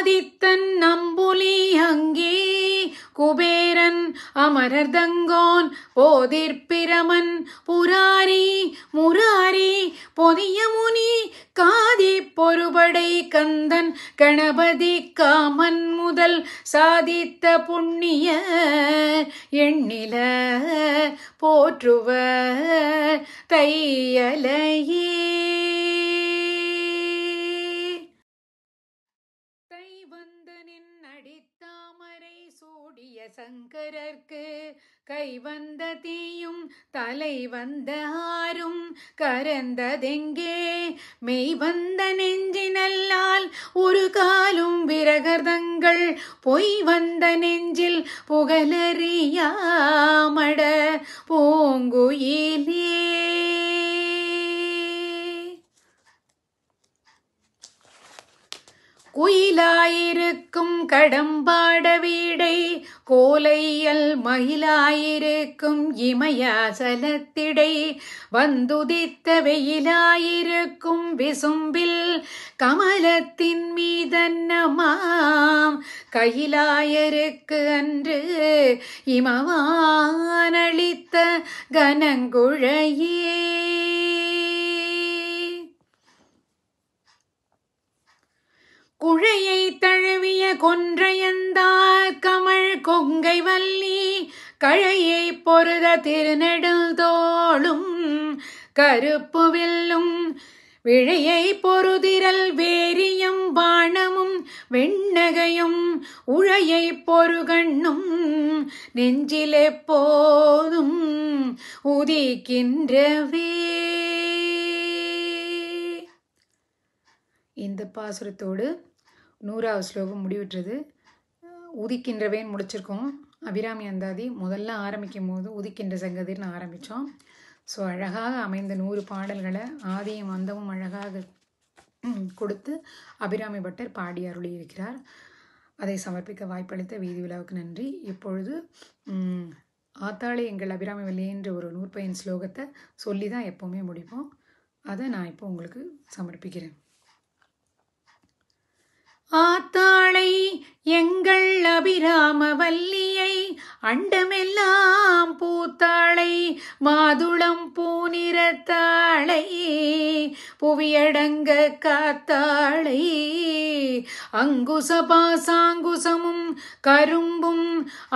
ஆதித்தன் நம்புலி அங்கே குபேரன் அமரர்தங்கோன் போதிர்பிரமன் புராரி முராரி பொதிய முனி காதி பொறுபடை கந்தன் கணபதி காமன் முதல் சாதித்த புண்ணிய எண்ணில போற்றுவ தையலையே சங்கரர்க்கு கை வந்த தீயும் தலை வந்த ஆறும் கரந்ததெங்கே மெய் வந்த நெஞ்சினல்லால் ஒரு காலும் விரகர்தங்கள் பொய் வந்த நெஞ்சில் புகழறியாமட பூங்குயிலே குயிலாயிருக்கும் கடம்பாட வீடு கோலையல் மயிலாயிருக்கும் இமயாசலத்திடை வந்துதித்த வெயிலாயிருக்கும் விசும்பில் கமலத்தின் மீதன்னமாம் கயிலாயருக்கு அன்று இமவானளித்த கனங்குழையே குழையை தழுவிய கொன்றை கொங்கை வல்லி கழையை பொருத திருநெடில் தோளும் கருப்பு வில்லும் விழையை பொருதிரல் வேரியம் வானமும் வெண்ணகையும் உழையை பொறுகண்ணும் நெஞ்சிலே போதும் உதிக்கின்றவே இந்த பாசுரத்தோடு நூறாவது ஸ்லோகம் முடிவுற்றது உதிக்கின்றவேன் முடிச்சிருக்கோம் அபிராமி அந்தாதி முதல்ல ஆரம்பிக்கும் போது உதிக்கின்ற சங்கதிர்னு ஆரம்பித்தோம் ஸோ அழகாக அமைந்த நூறு பாடல்களை ஆதியும் அந்தமும் அழகாக கொடுத்து அபிராமி பட்டர் பாடி இருக்கிறார் அதை சமர்ப்பிக்க வாய்ப்பளித்த வீதி விழாவுக்கு நன்றி இப்பொழுது ஆத்தாளே எங்கள் அபிராமி வல்லின்ற ஒரு நூற்பயின் ஸ்லோகத்தை சொல்லி தான் எப்போவுமே முடிப்போம் அதை நான் இப்போ உங்களுக்கு சமர்ப்பிக்கிறேன் ஆத்தாளை எங்கள் அபிராம வல்லியை அண்டமெல்லாம் பூத்தாளை மாதுளம் பூநிறத்தாளை புவியடங்க காத்தாளை அங்குச பாசாங்குசமும் கரும்பும்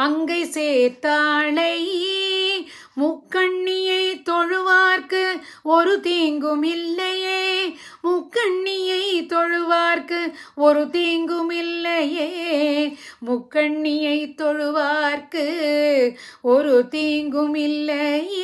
அங்கை சேர்த்தாளை முக்கண்ணியை தொழுவார்க்கு ஒரு தீங்கும் இல்லையே முக்கண்ணியை தொழுவார்க்கு ஒரு தீங்கும் இல்லையே முக்கண்ணியை தொழுவார்க்கு ஒரு தீங்கும் இல்லையே